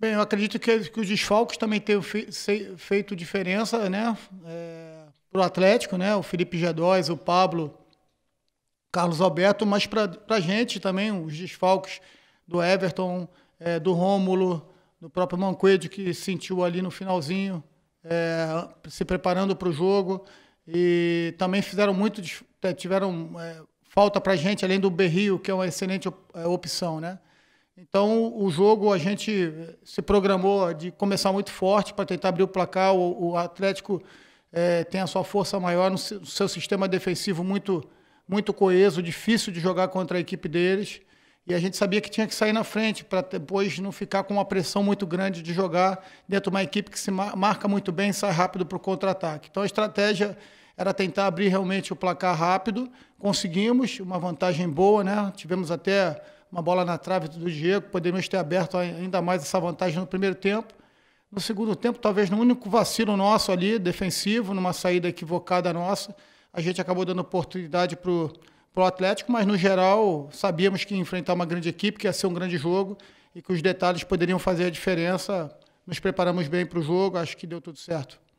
Bem, eu acredito que, que os desfalques também tenham fe, feito diferença, né? É, para o Atlético, né? O Felipe G2, o Pablo, Carlos Alberto, mas para a gente também, os desfalques do Everton, é, do Rômulo, do próprio Manquedo, que sentiu ali no finalzinho, é, se preparando para o jogo. E também fizeram muito, é, tiveram é, falta para a gente, além do Berrio, que é uma excelente é, opção, né? Então, o jogo a gente se programou de começar muito forte para tentar abrir o placar. O, o Atlético é, tem a sua força maior no seu, no seu sistema defensivo muito, muito coeso, difícil de jogar contra a equipe deles. E a gente sabia que tinha que sair na frente para depois não ficar com uma pressão muito grande de jogar dentro de uma equipe que se marca muito bem e sai rápido para o contra-ataque. Então a estratégia era tentar abrir realmente o placar rápido. Conseguimos uma vantagem boa, né? Tivemos até uma bola na trave do Diego, poderíamos ter aberto ainda mais essa vantagem no primeiro tempo. No segundo tempo, talvez no único vacilo nosso ali, defensivo, numa saída equivocada nossa, a gente acabou dando oportunidade para o Atlético, mas no geral sabíamos que enfrentar uma grande equipe, que ia ser um grande jogo e que os detalhes poderiam fazer a diferença. Nos preparamos bem para o jogo, acho que deu tudo certo.